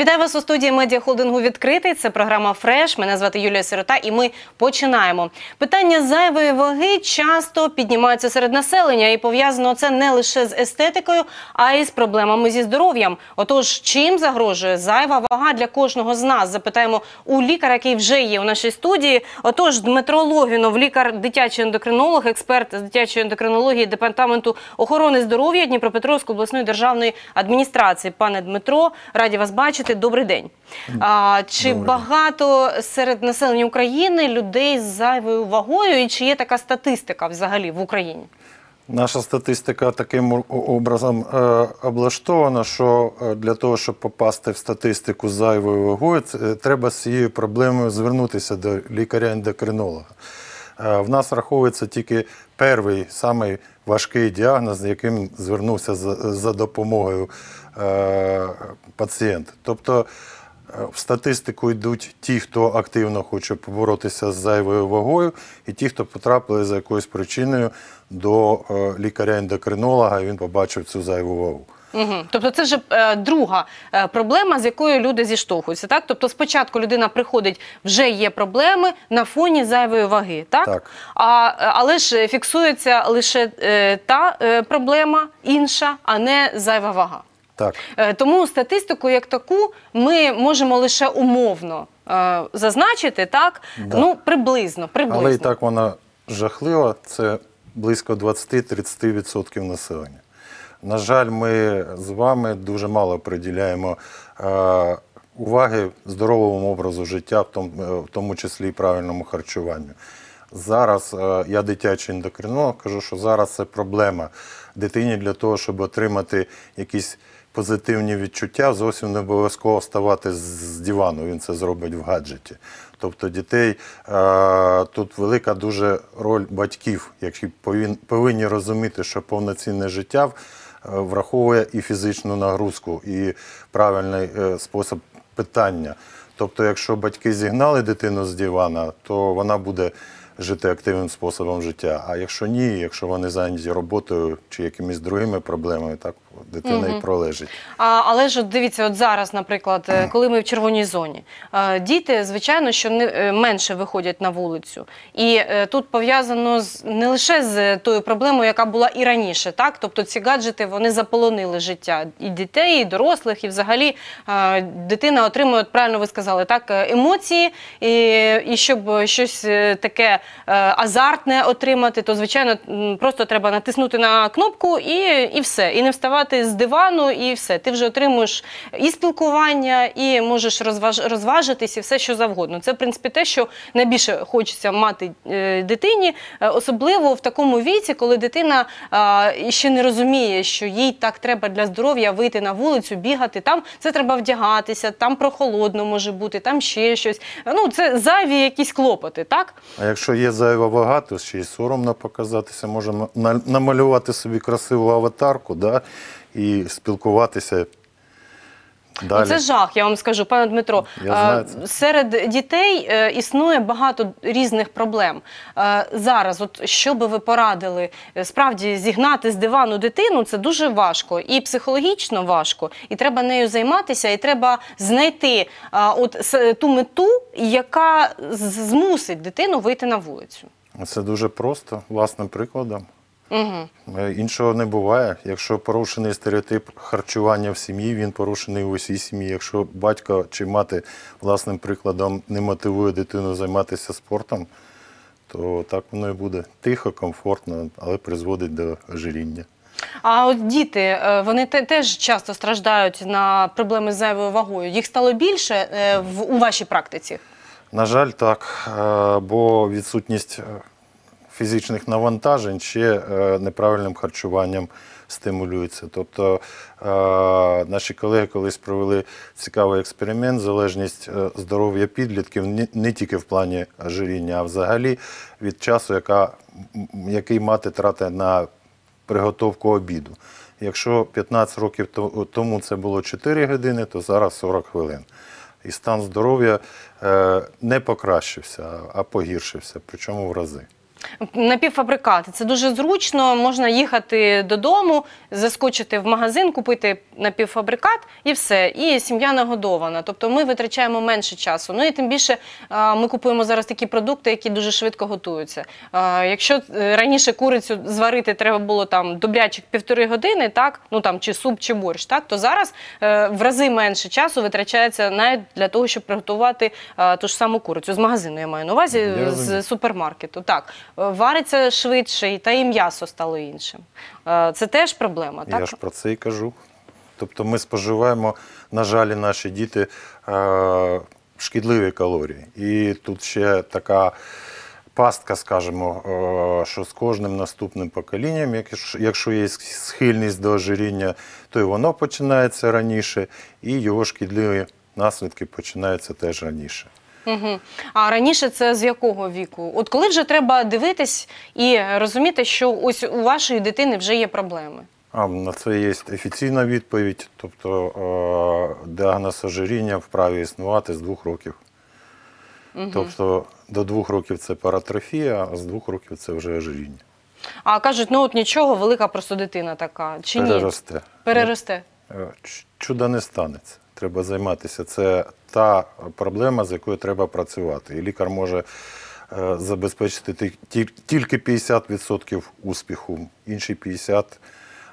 Вітаю вас у студії медіа холдингу відкритий. Це програма Фреш. Мене звати Юлія Сирота, і ми починаємо. Питання зайвої ваги часто піднімаються серед населення, і пов'язано це не лише з естетикою, а й з проблемами зі здоров'ям. Отож, чим загрожує зайва вага для кожного з нас? Запитаємо у лікаря, який вже є у нашій студії. Отож, Дмитро Логінов, лікар, дитячий ендокринолог, експерт з дитячої ендокринології департаменту охорони здоров'я Дніпропетровської обласної державної адміністрації. Пане Дмитро, раді вас бачити говорити добрий день. А, Чи добрий. багато серед населення України людей з зайвою вагою, і чи є така статистика взагалі в Україні? Наша статистика таким образом е, облаштована, що е, для того, щоб попасти в статистику з зайвою вагою, це е, треба з цією проблемою звернутися до лікаря-ендокринолога. Е, в нас враховується тільки перший, самий важкий діагноз, з яким звернувся за, допомогою е, пацієнт. Тобто е, в статистику йдуть ті, хто активно хоче поборотися з зайвою вагою, і ті, хто потрапили за якоюсь причиною до е, лікаря-ендокринолога, і він побачив цю зайву вагу. Угу. Тобто, це вже е, друга е, проблема, з якою люди зіштовхуються. Так, тобто, спочатку людина приходить, вже є проблеми на фоні зайвої ваги, так, так. а але ж фіксується лише е, та е, проблема інша, а не зайва вага. Так е, тому статистику, як таку, ми можемо лише умовно е, зазначити, так да. ну приблизно, приблизно. Але і так вона жахлива. Це близько 20-30% населення. На жаль, ми з вами дуже мало приділяємо е, уваги здоровому образу життя, е, в тому, числі і правильному харчуванню. Зараз е, я дитячий ендокринолог, кажу, що зараз це проблема дитині для того, щоб отримати якісь позитивні відчуття, зовсім не обов'язково вставати з, з дивану, Він це зробить в гаджеті. Тобто дітей тут велика дуже роль батьків, які повинні розуміти, що повноцінне життя Е, враховує і фізичну нагрузку, і правильний е, спосіб питання. Тобто, якщо батьки зігнали дитину з дивана, то вона буде жити активним способом життя. А якщо ні, якщо вони зайняті роботою чи якимись другими проблемами, так дитина угу. і пролежить. А, Але ж от дивіться, от зараз, наприклад, е, коли ми в червоній зоні, е, діти, звичайно, що не е, менше виходять на вулицю, і тут пов'язано з не лише з тою проблемою, яка була і раніше, так тобто ці гаджети вони заполонили життя і дітей, і дорослих, і взагалі дитина отримує, от правильно ви сказали, так емоції, і, і щоб щось таке азартне отримати, то звичайно просто треба натиснути на кнопку і, і все, і не вставати працювати з дивану, і все. Ти вже отримуєш і спілкування, і можеш розваж... розважитись, і все, що завгодно. Це в принципі те, що найбільше хочеться мати е, дитині, е, особливо в такому віці, коли дитина ще не розуміє, що їй так треба для здоров'я вийти на вулицю, бігати. Там це треба вдягатися, там прохолодно може бути, там ще щось. Ну це зайві якісь клопоти, так? А якщо є зайва вага, то ще й соромно показатися, можемо намалювати собі красиву аватарку, да? і спілкуватися. Ну, далі. Це жах, я вам скажу, пане Дмитро. Знаю, серед дітей е, існує багато різних проблем. Е, зараз, от що би ви порадили, е, справді зігнати з дивану дитину це дуже важко і психологічно важко, і треба нею займатися, і треба знайти от ту мету, яка змусить дитину вийти на вулицю. Це дуже просто, власним прикладом. Угу. Іншого не буває. Якщо порушений стереотип харчування в сім'ї, він порушений у всій сім'ї. Якщо батько чи мати власним прикладом не мотивує дитину займатися спортом, то так воно і буде тихо, комфортно, але призводить до ожиріння. А от діти е, вони теж часто страждають на проблеми з зайвою вагою. Їх стало більше е, у вашій практиці? На жаль, так, бо відсутність фізичних навантажень ще неправильним харчуванням стимулюється. Тобто е, наші колеги колись провели цікавий експеримент, залежність е, здоров'я підлітків не тільки в плані ожиріння, а взагалі від часу, яка, який мати тратить на приготовку обіду. Якщо 15 років тому це було 4 години, то зараз 40 хвилин. І стан здоров'я е, не покращився, а погіршився, причому в рази. Напівфабрикати це дуже зручно. Можна їхати додому, заскочити в магазин, купити напівфабрикат і все. І сім'я нагодована. Тобто ми витрачаємо менше часу. Ну і тим більше ми купуємо зараз такі продукти, які дуже швидко готуються. Якщо е, раніше курицю зварити треба було там добрячих півтори години, так ну там чи суп, чи борщ, так то зараз е, в рази менше часу витрачається навіть для того, щоб приготувати ту ж саму курицю з магазину. Я маю на увазі я з супермаркету. Так вариться швидше, та і м'ясо стало іншим. Е, це теж проблема, так? Я ж про це і кажу. Тобто ми споживаємо, на жаль, наші діти е, шкідливі калорії. І тут ще така. Пастка, скажімо, е, що з кожним наступним поколінням, якщо є схильність до ожиріння, то і воно починається раніше, і його шкідливі наслідки починаються теж раніше. Угу. А раніше це з якого віку? От коли вже треба дивитись і розуміти, що ось у вашої дитини вже є проблеми. А на це є офіційна відповідь, тобто е, діагноз ожиріння вправі існувати з двох років. Угу. Тобто до двох років це паратрофія, а з двох років це вже ожиріння. А кажуть, ну от нічого, велика просто дитина така. Чи Переросте. ні? Переросте. Переросте. Е, чуда не станеться треба займатися. Це та проблема, з якою треба працювати. І лікар може е, забезпечити тільки 50% успіху, інші 50%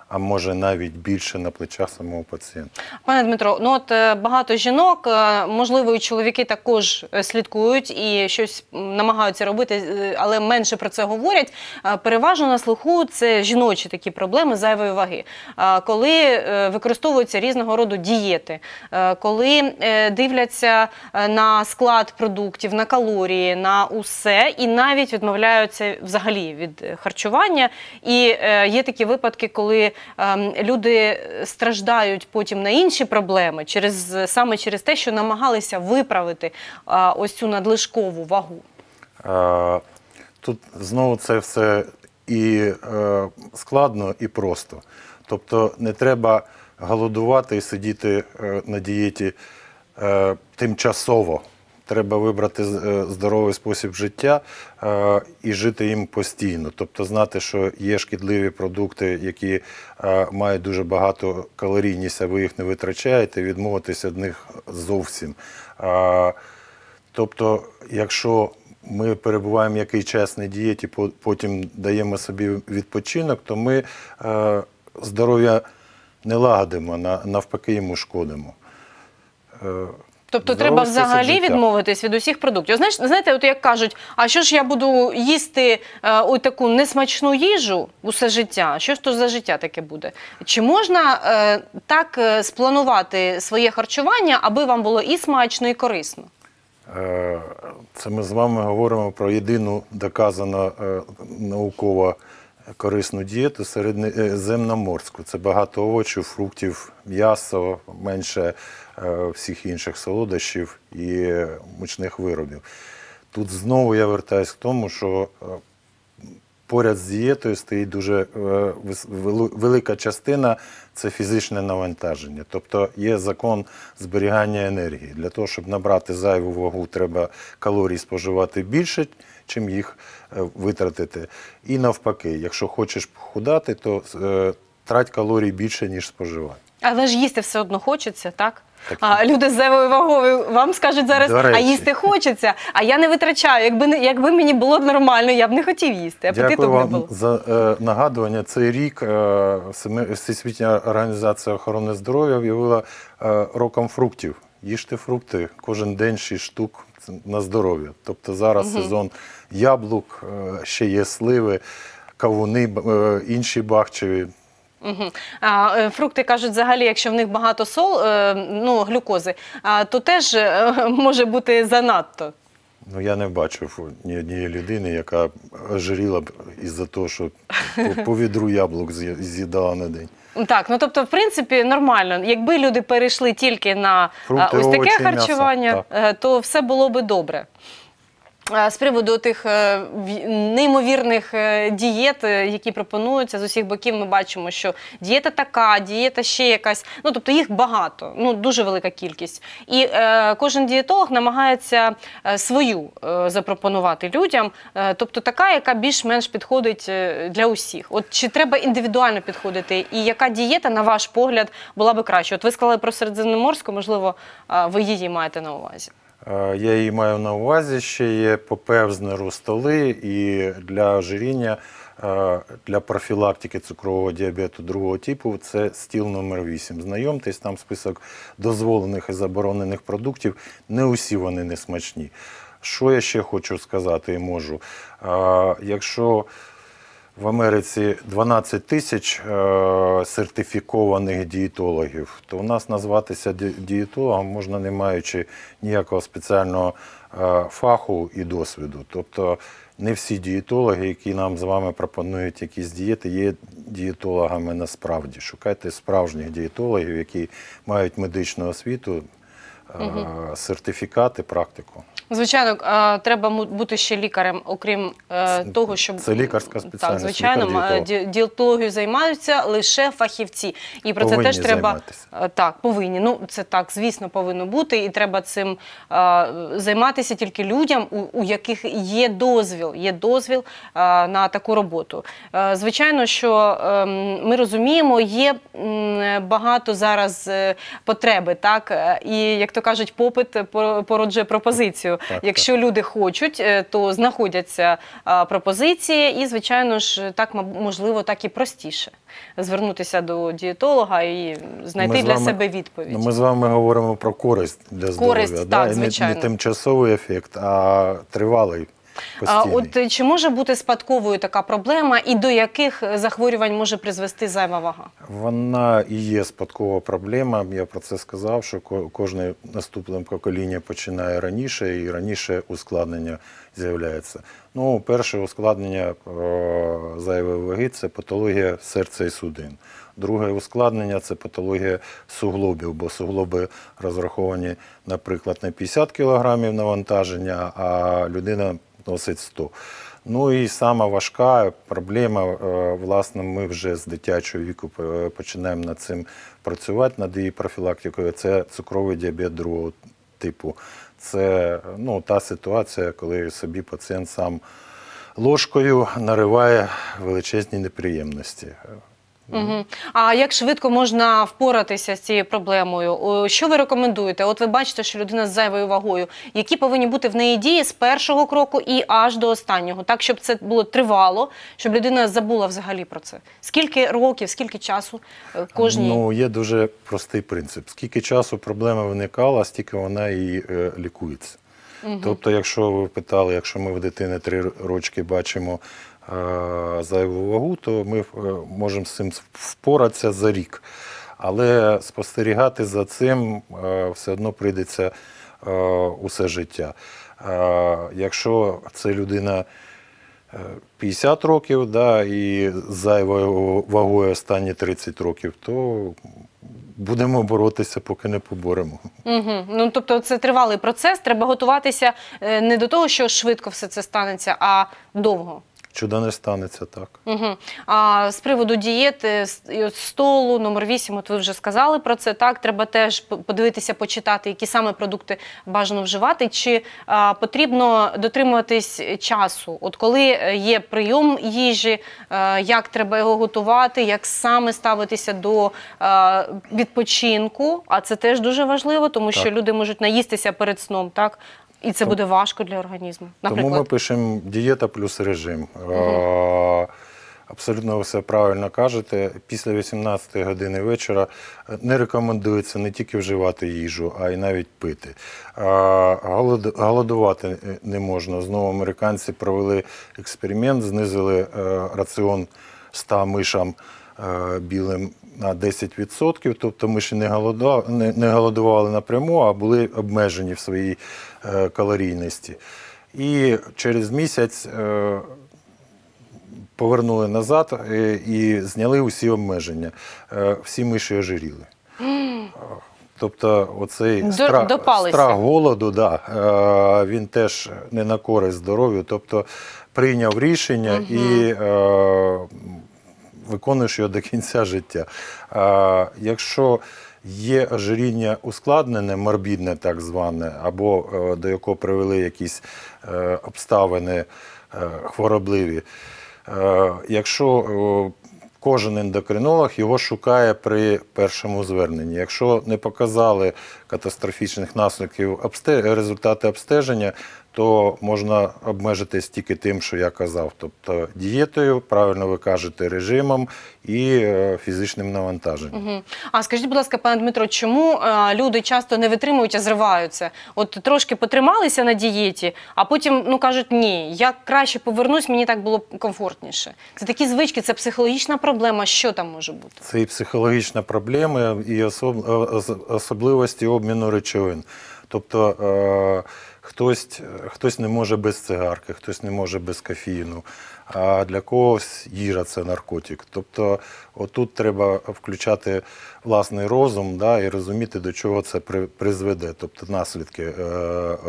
а може навіть більше на плечах самого пацієнта. Пане Дмитро, ну от е, багато жінок, е, можливо, і чоловіки також е, слідкують і щось намагаються робити, але менше про це говорять. Переважно на слуху це жіночі такі проблеми зайвої ваги, коли використовуються різного роду дієти, коли дивляться на склад продуктів, на калорії, на усе, і навіть відмовляються взагалі від харчування. І є такі випадки, коли Ем, люди страждають потім на інші проблеми, через саме через те, що намагалися виправити е, ось цю надлишкову вагу. Е, тут знову це все і е, складно, і просто. Тобто не треба голодувати і сидіти на дієті тимчасово треба вибрати е, здоровий спосіб життя е, і жити їм постійно. Тобто знати, що є шкідливі продукти, які е, мають дуже багато калорійність, а ви їх не витрачаєте, відмовитися від них зовсім. Тобто, якщо ми перебуваємо який час на дієті, потім даємо собі відпочинок, то ми здоров'я не лагодимо, навпаки, йому шкодимо. Тобто Здоровий треба взагалі відмовитись від усіх продуктів. Знаєш, знаєте, от як кажуть, а що ж я буду їсти е, ось таку несмачну їжу усе життя? Що ж то за життя таке буде? Чи можна е, так е, спланувати своє харчування, аби вам було і смачно, і корисно? Е, це ми з вами говоримо про єдину доказану е, науково корисну дієту серед е, Це багато овочів, фруктів, м'ясо менше. Е, всіх інших солодощів і мучних виробів. Тут знову я вертаюсь к тому, що е, поряд з дієтою стоїть дуже е, велика частина це фізичне навантаження. Тобто є закон зберігання енергії. Для того, щоб набрати зайву вагу, треба калорій споживати більше, чим їх витратити. І навпаки, якщо хочеш похудати, то трать калорій більше, ніж споживати. Але ж їсти все одно хочеться, так? А люди з зевою вагою вам скажуть зараз, а їсти хочеться, а я не витрачаю. Якби якби мені було б нормально, я б не хотів їсти. Апетиту Дякую вам було. за е, нагадування. Цей рік е, Всесвітня організація охорони здоров'я об'явила е, роком фруктів. Їжте фрукти кожен день 6 штук на здоров'я. Тобто зараз сезон яблук, е, ще є сливи, кавуни, е, інші бахчеві. Угу. А е, фрукти кажуть, взагалі, якщо в них багато сол, е, ну глюкози, то теж е, може бути занадто. Ну я не бачив ні однієї людини, яка ожиріла б із-за того, що по відру яблук з'їдала на день. Так, ну тобто, в принципі, нормально. Якби люди перейшли тільки на Фрукти, ось таке овочі, харчування, так. то все було би добре. Е, з приводу тих е, неймовірних е, дієт, які пропонуються з усіх боків, ми бачимо, що дієта така, дієта ще якась. Ну тобто їх багато, ну дуже велика кількість. І е, кожен дієтолог намагається свою запропонувати людям, тобто така, яка більш-менш підходить для усіх. От чи треба індивідуально підходити, і яка дієта, на ваш погляд, була би краще? От ви сказали про середземноморську, можливо, ви її маєте на увазі. Е, я її маю на увазі, ще є попевзнеру столи і для ожиріння, е, для профілактики цукрового діабету другого типу це стіл номер 8 Знайомтесь, там список дозволених і заборонених продуктів. Не усі вони не смачні. Що я ще хочу сказати і можу? Е, якщо в Америці 12 тисяч е, сертифікованих дієтологів, то у нас назватися дієтологом можна, не маючи ніякого спеціального е, фаху і досвіду. Тобто не всі дієтологи, які нам з вами пропонують якісь дієти, є дієтологами насправді. Шукайте справжніх дієтологів, які мають медичну освіту, е, сертифікати, практику. Звичайно, е, треба бути ще лікарем, окрім е, того, щоб це лікарська спеціальність. Так, звичайно, дієтологію займаються лише фахівці, і про це теж треба е, так. Повинні ну це так, звісно, повинно бути, і треба цим займатися тільки людям, у, у яких є дозвіл, є дозвіл на таку роботу. Звичайно, що ем, ми розуміємо, є багато зараз потреби, так і як то кажуть, попит породжує пропозицію так, якщо так. люди хочуть, е, то знаходяться е, пропозиції, і звичайно ж, так можливо, так і простіше звернутися до дієтолога і знайти ми для вами, себе відповідь. Ну, ми з вами говоримо про користь для здоров'я, да? так, звичайно. не тимчасовий ефект, а тривалий. Постійний. От е, чи може бути спадковою така проблема, і до яких е, захворювань може призвести зайва вага? Вона і є спадкова проблема. Я про це сказав, що кожне наступне покоління починає раніше, і раніше ускладнення з'являється. Ну, перше ускладнення е, зайвої ваги це патологія серця і судин. Друге ускладнення це патологія суглобів, бо суглоби розраховані, наприклад, на 50 кілограмів навантаження, а людина 100. Ну і сама важка проблема. Э, Власне, ми вже з дитячого віку э, починаємо над цим працювати, над її профілактикою. Це цукровий діабет другого типу. Це ну, та ситуація, коли собі пацієнт сам ложкою нариває величезні неприємності. Угу. А як швидко можна впоратися з цією проблемою? Що ви рекомендуєте? От ви бачите, що людина з зайвою вагою, які повинні бути в неї дії з першого кроку і аж до останнього, так щоб це було тривало, щоб людина забула взагалі про це. Скільки років, скільки часу е, кожній? Ну є дуже простий принцип. Скільки часу проблема виникала, стільки вона і е, лікується. Угу. Тобто, якщо ви питали, якщо ми в дитини три рочки бачимо Е, зайву вагу, то ми е, можемо з цим впоратися за рік. Але спостерігати за цим е, все одно прийдеться усе життя. Якщо це людина 50 років да, і зайвою вагою останні 30 років, то Будемо боротися, поки не поборемо. Угу. Ну тобто, це тривалий процес. Треба готуватися не до того, що швидко все це станеться, а довго. Чуда не станеться так. Угу. А з приводу дієти і от столу, номер 8, От ви вже сказали про це. Так треба теж подивитися, почитати, які саме продукти бажано вживати. Чи а, потрібно дотримуватись часу? От коли е, є прийом їжі, а, е, як треба його готувати, як саме ставитися до а, е, відпочинку? А це теж дуже важливо, тому так. що люди можуть наїстися перед сном, так і це буде важко для організму. Наприклад. Тому ми пишемо дієта плюс режим. Е, абсолютно ви все правильно кажете. Після 18 години вечора е, не рекомендується не тільки вживати їжу, а й навіть пити. Е, голодувати не можна. Знову американці провели експеримент, знизили раціон 100 мишам білим на 10%, тобто ми ще не голодували, не, не голодували напряму, а були обмежені в своїй е, калорійності. І через місяць е, повернули назад е, і зняли усі обмеження. Е, всі миші ожиріли. Тобто, оцей страх, страх голоду, да, е, він теж не на користь здоров'ю. Тобто прийняв рішення угу. і виконуєш його до кінця життя. А, Якщо є ожиріння ускладнене, морбідне так зване, або е, до якого привели якісь е, обставини е, хворобливі, якщо Кожен ендокринолог його шукає при першому зверненні. Якщо не показали катастрофічних наслідків результати обстеження, то можна обмежитись тільки тим, що я казав, тобто дієтою, правильно ви кажете, режимом і е, фізичним навантаженням. Угу. А скажіть, будь ласка, пане Дмитро, чому е, люди часто не витримують, а зриваються? От трошки потрималися на дієті, а потім ну кажуть, ні, я краще повернусь, мені так було комфортніше. Це такі звички, це психологічна проблема. Що там може бути? Це і психологічна проблема, і особ... Е, особливості обміну речовин. Тобто Хтось е, хтось не може без цигарки, хтось не може без кофеїну, а для когось їжа це наркотик. Тобто, отут треба включати власний розум да, і розуміти, до чого це призведе, тобто наслідки е,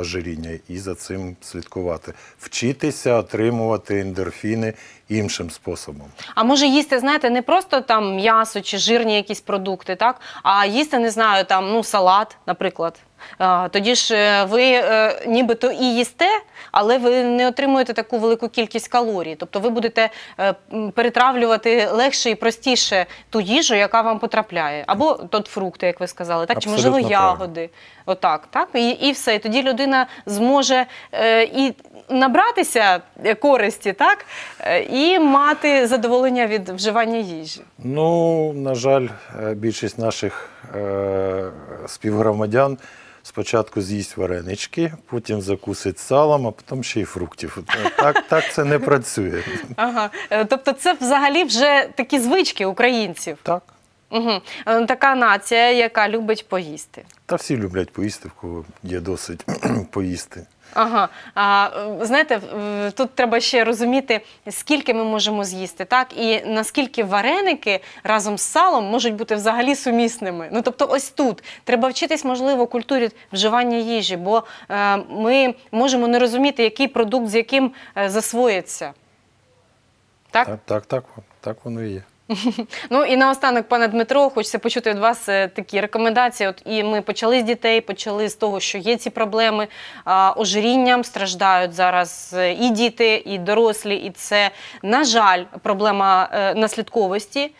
ожиріння, і за цим слідкувати, вчитися отримувати ендорфіни іншим способом. А може їсти, знаєте, не просто там м'ясо чи жирні якісь продукти, так а їсти не знаю, там ну салат, наприклад. Тоді ж е, ви е, нібито і їсте, але ви не отримуєте таку велику кількість калорій. Тобто ви будете е, перетравлювати легше і простіше ту їжу, яка вам потрапляє, або тот фрукти, як ви сказали, так чи можливо ягоди. Отак, так і, і все. І тоді людина зможе е, і набратися е, користі, так е, і мати задоволення від вживання їжі. Ну на жаль, більшість наших е, співгромадян. Спочатку з'їсть варенички, потім закусить салом, а потім ще й фруктів. Так так це не працює. Ага. Е, тобто, це взагалі вже такі звички українців. Так. Угу. Така нація, яка любить поїсти. Та всі люблять поїсти, в кого є досить поїсти. Ага, а е, знаєте, тут треба ще розуміти, скільки ми можемо з'їсти, так і наскільки вареники разом з салом можуть бути взагалі сумісними. Ну тобто, ось тут треба вчитись, можливо, культурі вживання їжі, бо е, ми можемо не розуміти, який продукт з яким е, засвоїться. Так, так, так, так, так воно і є. Ну і наостанок, пане Дмитро, хочеться почути від вас е, такі рекомендації. От і ми почали з дітей, почали з того, що є ці проблеми а, ожирінням. Страждають зараз е, і діти, і дорослі, і це на жаль проблема е, наслідковості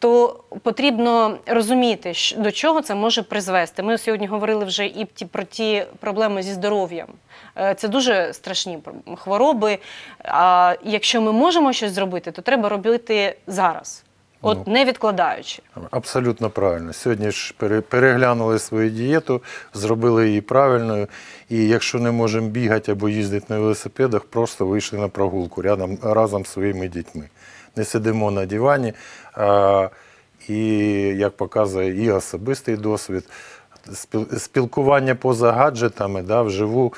то потрібно розуміти, до чого це може призвести. Ми сьогодні говорили вже і про ті проблеми зі здоров'ям. Е, це дуже страшні хвороби. А якщо ми можемо щось зробити, то треба робити зараз. От ну, не відкладаючи абсолютно правильно. Сьогодні ж переглянули свою дієту, зробили її правильною. І якщо не можемо бігати або їздити на велосипедах, просто вийшли на прогулку рядом разом з своїми дітьми не сидимо на дивані. І, як показує і особистий досвід, спілкування поза гаджетами да, вживу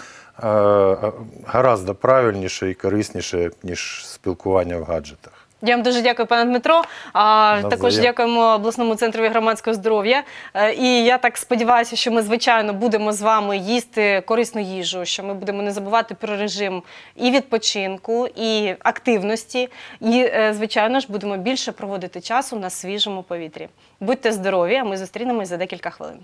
гаразд правильніше і корисніше, ніж спілкування в гаджетах. Я вам дуже дякую, пане Дмитро. А також дякуємо обласному центру громадського здоров'я. Е, і я так сподіваюся, що ми звичайно будемо з вами їсти корисну їжу, що ми будемо не забувати про режим і відпочинку, і активності. І, е, звичайно ж, будемо більше проводити часу на свіжому повітрі. Будьте здорові! А ми зустрінемось за декілька хвилин.